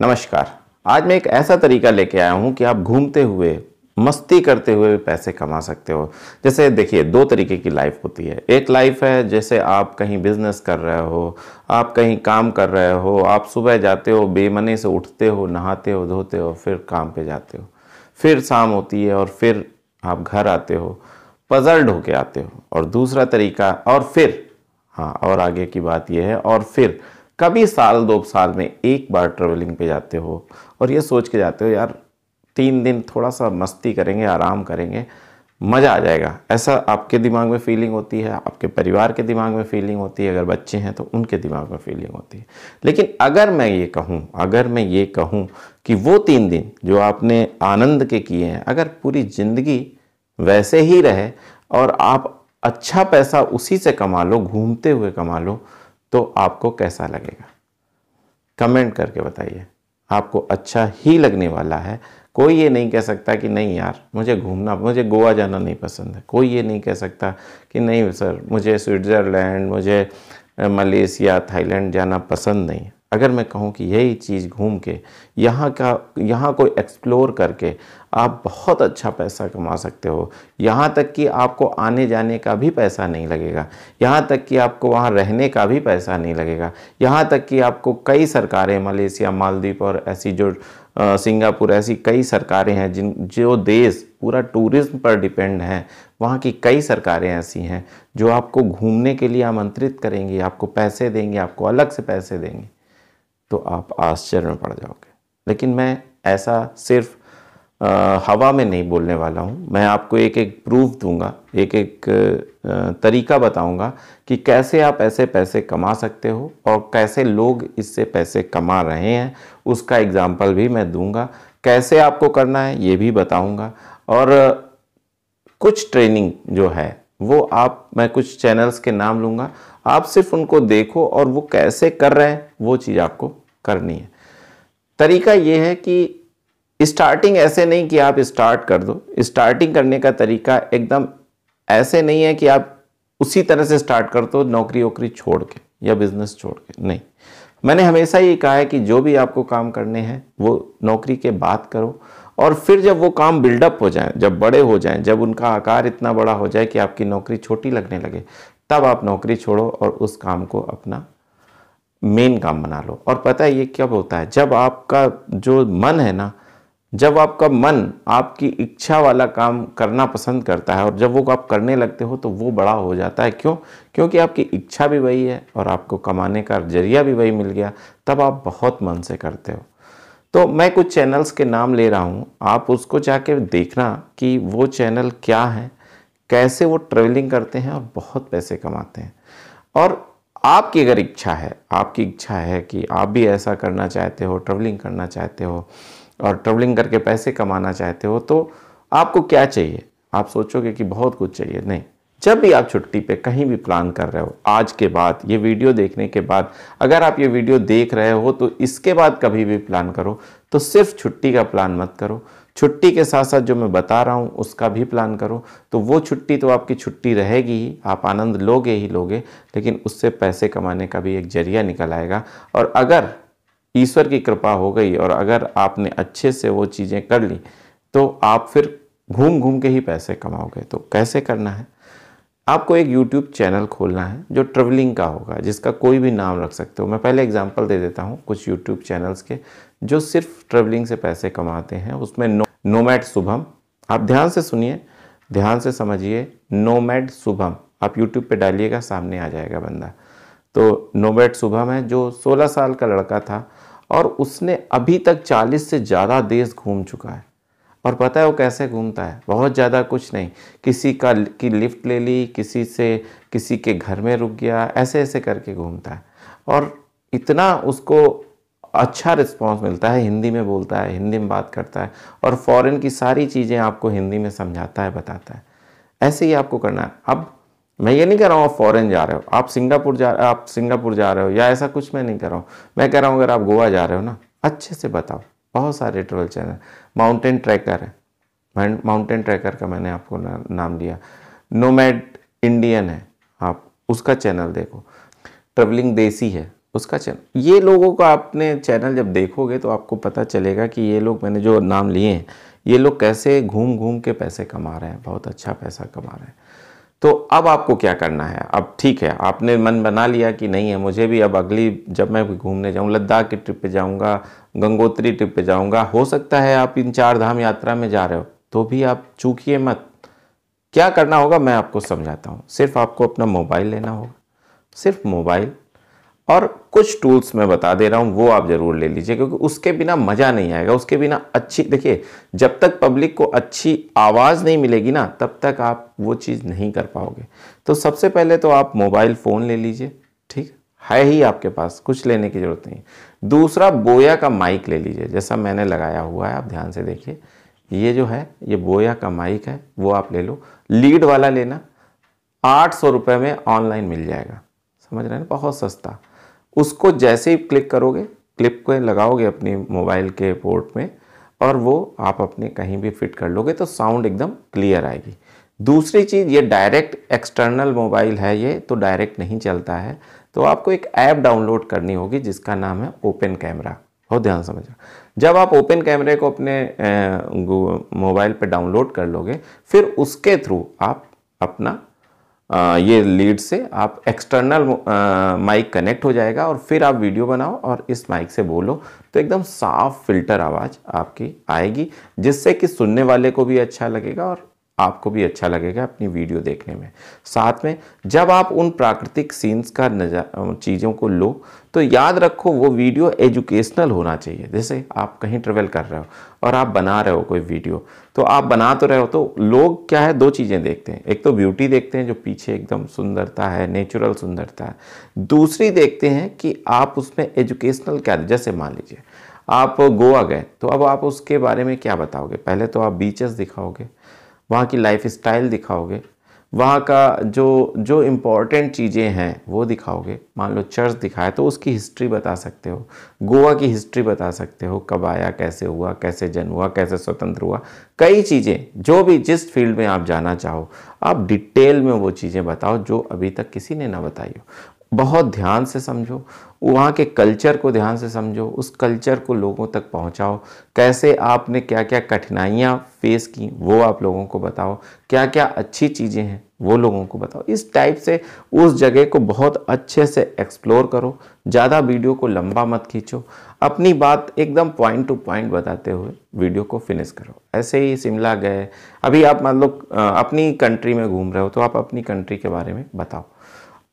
नमस्कार आज मैं एक ऐसा तरीका लेके आया हूँ कि आप घूमते हुए मस्ती करते हुए भी पैसे कमा सकते हो जैसे देखिए दो तरीके की लाइफ होती है एक लाइफ है जैसे आप कहीं बिजनेस कर रहे हो आप कहीं काम कर रहे हो आप सुबह जाते हो बेमने से उठते हो नहाते हो धोते हो फिर काम पे जाते हो फिर शाम होती है और फिर आप घर आते हो पजल्ड होके आते हो और दूसरा तरीका और फिर हाँ और आगे की बात यह है और फिर कभी साल दो साल में एक बार ट्रैवलिंग पे जाते हो और ये सोच के जाते हो यार तीन दिन थोड़ा सा मस्ती करेंगे आराम करेंगे मज़ा आ जाएगा ऐसा आपके दिमाग में फीलिंग होती है आपके परिवार के दिमाग में फीलिंग होती है अगर बच्चे हैं तो उनके दिमाग में फीलिंग होती है लेकिन अगर मैं ये कहूँ अगर मैं ये कहूँ कि वो तीन दिन जो आपने आनंद के किए हैं अगर पूरी ज़िंदगी वैसे ही रहे और आप अच्छा पैसा उसी से कमा लो घूमते हुए कमा लो तो आपको कैसा लगेगा कमेंट करके बताइए आपको अच्छा ही लगने वाला है कोई ये नहीं कह सकता कि नहीं यार मुझे घूमना मुझे गोवा जाना नहीं पसंद है कोई ये नहीं कह सकता कि नहीं सर मुझे स्विट्ज़रलैंड मुझे मलेशिया थाईलैंड जाना पसंद नहीं है अगर मैं कहूँ कि यही चीज़ घूम के यहाँ का यहाँ को एक्सप्लोर करके आप बहुत अच्छा पैसा कमा सकते हो यहाँ तक कि आपको आने जाने का भी पैसा नहीं लगेगा यहाँ तक कि आपको वहाँ रहने का भी पैसा नहीं लगेगा यहाँ तक कि आपको कई सरकारें मलेशिया मालदीप और ऐसी जो सिंगापुर ऐसी कई सरकारें हैं जिन जो देश पूरा टूरिज्म पर डिपेंड हैं वहाँ की कई सरकारें ऐसी हैं जो आपको घूमने के लिए आमंत्रित करेंगी आपको पैसे देंगे आपको अलग से पैसे देंगी तो आप आश्चर्य में पड़ जाओगे लेकिन मैं ऐसा सिर्फ आ, हवा में नहीं बोलने वाला हूँ मैं आपको एक एक प्रूफ दूंगा एक एक तरीका बताऊंगा कि कैसे आप ऐसे पैसे कमा सकते हो और कैसे लोग इससे पैसे कमा रहे हैं उसका एग्ज़ाम्पल भी मैं दूंगा कैसे आपको करना है ये भी बताऊंगा और कुछ ट्रेनिंग जो है वो आप मैं कुछ चैनल्स के नाम लूंगा आप सिर्फ उनको देखो और वो कैसे कर रहे हैं वो चीज़ आपको करनी है तरीका ये है कि स्टार्टिंग ऐसे नहीं कि आप स्टार्ट कर दो स्टार्टिंग करने का तरीका एकदम ऐसे नहीं है कि आप उसी तरह से स्टार्ट कर दो नौकरी वोकरी छोड़ के या बिजनेस छोड़ के नहीं मैंने हमेशा ये कहा है कि जो भी आपको काम करने हैं वो नौकरी के बाद करो और फिर जब वो काम बिल्डअप हो जाए जब बड़े हो जाएं जब उनका आकार इतना बड़ा हो जाए कि आपकी नौकरी छोटी लगने लगे तब आप नौकरी छोड़ो और उस काम को अपना मेन काम बना लो और पता है ये कब होता है जब आपका जो मन है ना जब आपका मन आपकी इच्छा वाला काम करना पसंद करता है और जब वो आप करने लगते हो तो वो बड़ा हो जाता है क्यों क्योंकि आपकी इच्छा भी वही है और आपको कमाने का जरिया भी वही मिल गया तब आप बहुत मन से करते हो तो मैं कुछ चैनल्स के नाम ले रहा हूँ आप उसको जाके देखना कि वो चैनल क्या है कैसे वो ट्रेवलिंग करते हैं और बहुत पैसे कमाते हैं और आपकी अगर इच्छा है आपकी इच्छा है कि आप भी ऐसा करना चाहते हो ट्रैवलिंग करना चाहते हो और ट्रैवलिंग करके पैसे कमाना चाहते हो तो आपको क्या चाहिए आप सोचोगे कि बहुत कुछ चाहिए नहीं जब भी आप छुट्टी पे कहीं भी प्लान कर रहे हो आज के बाद ये वीडियो देखने के बाद अगर आप ये वीडियो देख रहे हो तो इसके बाद कभी भी प्लान करो तो सिर्फ छुट्टी का प्लान मत करो छुट्टी के साथ साथ जो मैं बता रहा हूँ उसका भी प्लान करो तो वो छुट्टी तो आपकी छुट्टी रहेगी ही आप आनंद लोगे ही लोगे लेकिन उससे पैसे कमाने का भी एक जरिया निकल आएगा और अगर ईश्वर की कृपा हो गई और अगर आपने अच्छे से वो चीज़ें कर ली तो आप फिर घूम घूम के ही पैसे कमाओगे तो कैसे करना है आपको एक यूट्यूब चैनल खोलना है जो ट्रेवलिंग का होगा जिसका कोई भी नाम रख सकते हो मैं पहले एग्जांपल दे देता हूँ कुछ यूट्यूब चैनल्स के जो सिर्फ ट्रेवलिंग से पैसे कमाते हैं उसमें नो नोमैड शुभम आप ध्यान से सुनिए ध्यान से समझिए नोमैड शुभम आप यूट्यूब पर डालिएगा सामने आ जाएगा बंदा तो नोमैड शुभम है जो सोलह साल का लड़का था और उसने अभी तक चालीस से ज़्यादा देश घूम चुका है और पता है वो कैसे घूमता है बहुत ज़्यादा कुछ नहीं किसी का की लिफ्ट ले ली किसी से किसी के घर में रुक गया ऐसे ऐसे करके घूमता है और इतना उसको अच्छा रिस्पॉन्स मिलता है हिंदी में बोलता है हिंदी में बात करता है और फॉरेन की सारी चीज़ें आपको हिंदी में समझाता है बताता है ऐसे ही आपको करना है अब मैं ये नहीं कह रहा हूँ आप फॉरेन जा रहे हो आप सिंगापुर जा आप सिंगापुर जा रहे हो या ऐसा कुछ मैं नहीं कर रहा हूँ मैं कह रहा हूँ अगर आप गोवा जा रहे हो ना अच्छे से बताओ बहुत सारे ट्रेवल चैनल माउंटेन ट्रैकर है माउंटेन ट्रैकर का मैंने आपको ना, नाम दिया नोमैड इंडियन है आप उसका चैनल देखो ट्रेवलिंग देसी है उसका चैनल ये लोगों का आपने चैनल जब देखोगे तो आपको पता चलेगा कि ये लोग मैंने जो नाम लिए हैं ये लोग कैसे घूम घूम के पैसे कमा रहे हैं बहुत अच्छा पैसा कमा रहे हैं तो अब आपको क्या करना है अब ठीक है आपने मन बना लिया कि नहीं है मुझे भी अब अगली जब मैं घूमने जाऊँ लद्दाख की ट्रिप पर जाऊँगा गंगोत्री ट्रिप पे जाऊंगा हो सकता है आप इन चार धाम यात्रा में जा रहे हो तो भी आप चूकिए मत क्या करना होगा मैं आपको समझाता हूँ सिर्फ आपको अपना मोबाइल लेना होगा सिर्फ मोबाइल और कुछ टूल्स मैं बता दे रहा हूँ वो आप ज़रूर ले लीजिए क्योंकि उसके बिना मज़ा नहीं आएगा उसके बिना अच्छी देखिए जब तक पब्लिक को अच्छी आवाज़ नहीं मिलेगी ना तब तक आप वो चीज़ नहीं कर पाओगे तो सबसे पहले तो आप मोबाइल फ़ोन ले लीजिए ठीक है ही आपके पास कुछ लेने की ज़रूरत नहीं दूसरा बोया का माइक ले लीजिए जैसा मैंने लगाया हुआ है आप ध्यान से देखिए ये जो है ये बोया का माइक है वो आप ले लो लीड वाला लेना आठ सौ रुपये में ऑनलाइन मिल जाएगा समझ रहे हैं बहुत सस्ता उसको जैसे ही क्लिक करोगे क्लिप को लगाओगे अपनी मोबाइल के पोर्ट में और वो आप अपने कहीं भी फिट कर लोगे तो साउंड एकदम क्लियर आएगी दूसरी चीज़ ये डायरेक्ट एक्सटर्नल मोबाइल है ये तो डायरेक्ट नहीं चलता है तो आपको एक ऐप डाउनलोड करनी होगी जिसका नाम है ओपन कैमरा बहुत ध्यान समझना जब आप ओपन कैमरे को अपने मोबाइल पर डाउनलोड कर लोगे फिर उसके थ्रू आप अपना आ, ये लीड से आप एक्सटर्नल माइक कनेक्ट हो जाएगा और फिर आप वीडियो बनाओ और इस माइक से बोलो तो एकदम साफ फिल्टर आवाज़ आपकी आएगी जिससे कि सुनने वाले को भी अच्छा लगेगा और आपको भी अच्छा लगेगा अपनी वीडियो देखने में साथ में जब आप उन प्राकृतिक सीन्स का चीज़ों को लो तो याद रखो वो वीडियो एजुकेशनल होना चाहिए जैसे आप कहीं ट्रेवल कर रहे हो और आप बना रहे हो कोई वीडियो तो आप बना तो रहे हो तो लोग क्या है दो चीज़ें देखते हैं एक तो ब्यूटी देखते हैं जो पीछे एकदम सुंदरता है नेचुरल सुंदरता है दूसरी देखते हैं कि आप उसमें एजुकेशनल क्या जैसे मान लीजिए आप गोवा गए तो अब आप उसके बारे में क्या बताओगे पहले तो आप बीचेस दिखाओगे वहाँ की लाइफ स्टाइल दिखाओगे वहाँ का जो जो इम्पॉर्टेंट चीज़ें हैं वो दिखाओगे मान लो चर्च दिखाए तो उसकी हिस्ट्री बता सकते हो गोवा की हिस्ट्री बता सकते हो कब आया कैसे हुआ कैसे जन्म हुआ कैसे स्वतंत्र हुआ कई चीज़ें जो भी जिस फील्ड में आप जाना चाहो आप डिटेल में वो चीज़ें बताओ जो अभी तक किसी ने ना बताई हो बहुत ध्यान से समझो वहाँ के कल्चर को ध्यान से समझो उस कल्चर को लोगों तक पहुँचाओ कैसे आपने क्या क्या कठिनाइयाँ फेस की वो आप लोगों को बताओ क्या क्या अच्छी चीज़ें हैं वो लोगों को बताओ इस टाइप से उस जगह को बहुत अच्छे से एक्सप्लोर करो ज़्यादा वीडियो को लंबा मत खींचो अपनी बात एकदम पॉइंट टू पॉइंट बताते हुए वीडियो को फिनिश करो ऐसे ही शिमला गए अभी आप मान लो अपनी कंट्री में घूम रहे हो तो आप अपनी कंट्री के बारे में बताओ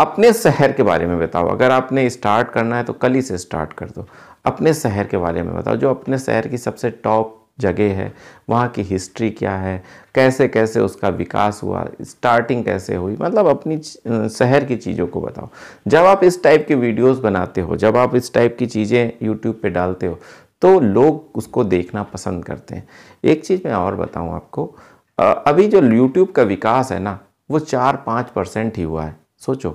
अपने शहर के बारे में बताओ अगर आपने स्टार्ट करना है तो कल ही से स्टार्ट कर दो अपने शहर के बारे में बताओ जो अपने शहर की सबसे टॉप जगह है वहाँ की हिस्ट्री क्या है कैसे कैसे उसका विकास हुआ स्टार्टिंग कैसे हुई मतलब अपनी शहर की चीज़ों को बताओ जब आप इस टाइप के वीडियोस बनाते हो जब आप इस टाइप की चीज़ें यूट्यूब पे डालते हो तो लोग उसको देखना पसंद करते हैं एक चीज़ मैं और बताऊँ आपको अभी जो यूट्यूब का विकास है ना वो चार पाँच परसेंट ही हुआ है सोचो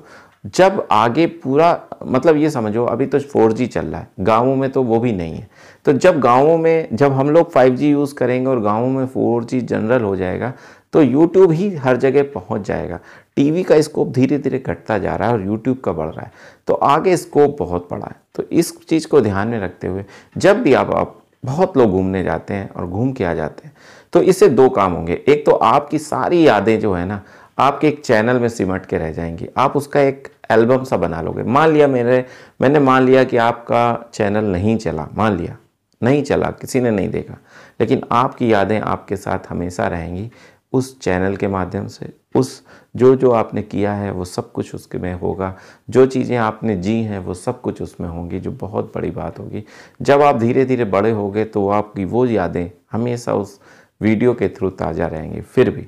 जब आगे पूरा मतलब ये समझो अभी तो जी चल रहा है गाँवों में तो वो भी नहीं है तो जब गाँवों में जब हम लोग जी यूज़ करेंगे और गाँवों में जी जनरल हो जाएगा तो YouTube ही हर जगह पहुंच जाएगा टीवी का स्कोप धीरे धीरे घटता जा रहा है और यूट्यूब का बढ़ रहा है तो आगे स्कोप बहुत बड़ा है तो इस चीज़ को ध्यान में रखते हुए जब भी आप, आप बहुत लोग घूमने जाते हैं और घूम के आ जाते हैं तो इससे दो काम होंगे एक तो आपकी सारी यादें जो है ना आपके एक चैनल में सिमट के रह जाएंगी आप उसका एक एल्बम सा बना लोगे मान लिया मेरे मैंने मान लिया कि आपका चैनल नहीं चला मान लिया नहीं चला किसी ने नहीं देखा लेकिन आपकी यादें आपके साथ हमेशा रहेंगी उस चैनल के माध्यम से उस जो जो आपने किया है वो सब कुछ उसके में होगा जो चीज़ें आपने जी हैं वो सब कुछ उसमें होंगी जो बहुत बड़ी बात होगी जब आप धीरे धीरे बड़े होंगे तो आपकी वो यादें हमेशा उस वीडियो के थ्रू ताज़ा रहेंगी फिर भी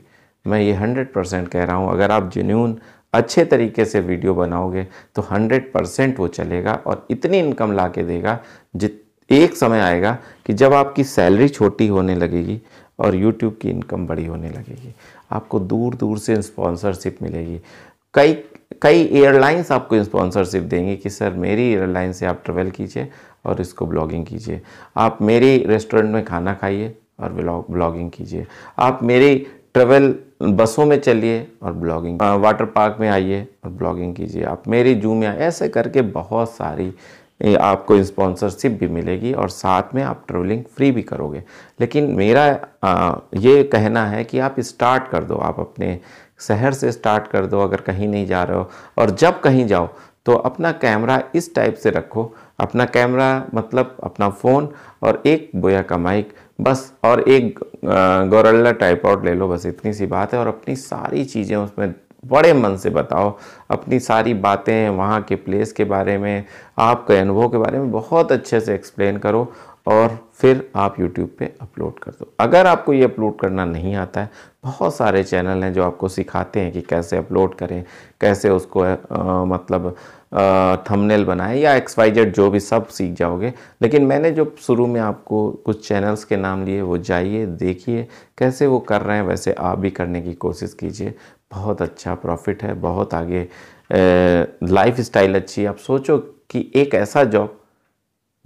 मैं ये हंड्रेड परसेंट कह रहा हूँ अगर आप जेन्यून अच्छे तरीके से वीडियो बनाओगे तो हंड्रेड परसेंट वो चलेगा और इतनी इनकम ला के देगा जित एक समय आएगा कि जब आपकी सैलरी छोटी होने लगेगी और यूट्यूब की इनकम बड़ी होने लगेगी आपको दूर दूर से स्पॉन्सरशिप मिलेगी कई कई एयरलाइंस आपको स्पॉन्सरशिप देंगे कि सर मेरी एयरलाइन से आप ट्रेवल कीजिए और इसको ब्लॉगिंग कीजिए आप मेरे रेस्टोरेंट में खाना खाइए और ब्लॉगिंग कीजिए आप मेरी ट्रेवल बसों में चलिए और ब्लॉगिंग वाटर पार्क में आइए और ब्लॉगिंग कीजिए आप मेरी जूम या ऐसे करके बहुत सारी आपको स्पॉन्सरशिप भी मिलेगी और साथ में आप ट्रेवलिंग फ्री भी करोगे लेकिन मेरा आ, ये कहना है कि आप स्टार्ट कर दो आप अपने शहर से स्टार्ट कर दो अगर कहीं नहीं जा रहे हो और जब कहीं जाओ तो अपना कैमरा इस टाइप से रखो अपना कैमरा मतलब अपना फ़ोन और एक बोया का माइक बस और एक गोरल्ला टाइप आउट ले लो बस इतनी सी बात है और अपनी सारी चीज़ें उसमें बड़े मन से बताओ अपनी सारी बातें वहाँ के प्लेस के बारे में आपके अनुभव के बारे में बहुत अच्छे से एक्सप्लेन करो और फिर आप YouTube पे अपलोड कर दो अगर आपको ये अपलोड करना नहीं आता है बहुत सारे चैनल हैं जो आपको सिखाते हैं कि कैसे अपलोड करें कैसे उसको आ, मतलब थंबनेल बनाएं या एक्स वाई जेड जो भी सब सीख जाओगे लेकिन मैंने जो शुरू में आपको कुछ चैनल्स के नाम लिए वो जाइए देखिए कैसे वो कर रहे हैं वैसे आप भी करने की कोशिश कीजिए बहुत अच्छा प्रॉफिट है बहुत आगे लाइफ स्टाइल अच्छी आप सोचो कि एक ऐसा जॉब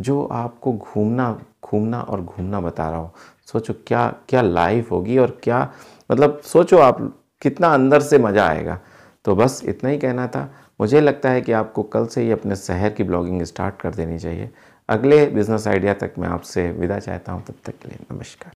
जो आपको घूमना घूमना और घूमना बता रहा हो सोचो क्या क्या लाइफ होगी और क्या मतलब सोचो आप कितना अंदर से मज़ा आएगा तो बस इतना ही कहना था मुझे लगता है कि आपको कल से ही अपने शहर की ब्लॉगिंग स्टार्ट कर देनी चाहिए अगले बिजनेस आइडिया तक मैं आपसे विदा चाहता हूँ तब तक के लिए नमस्कार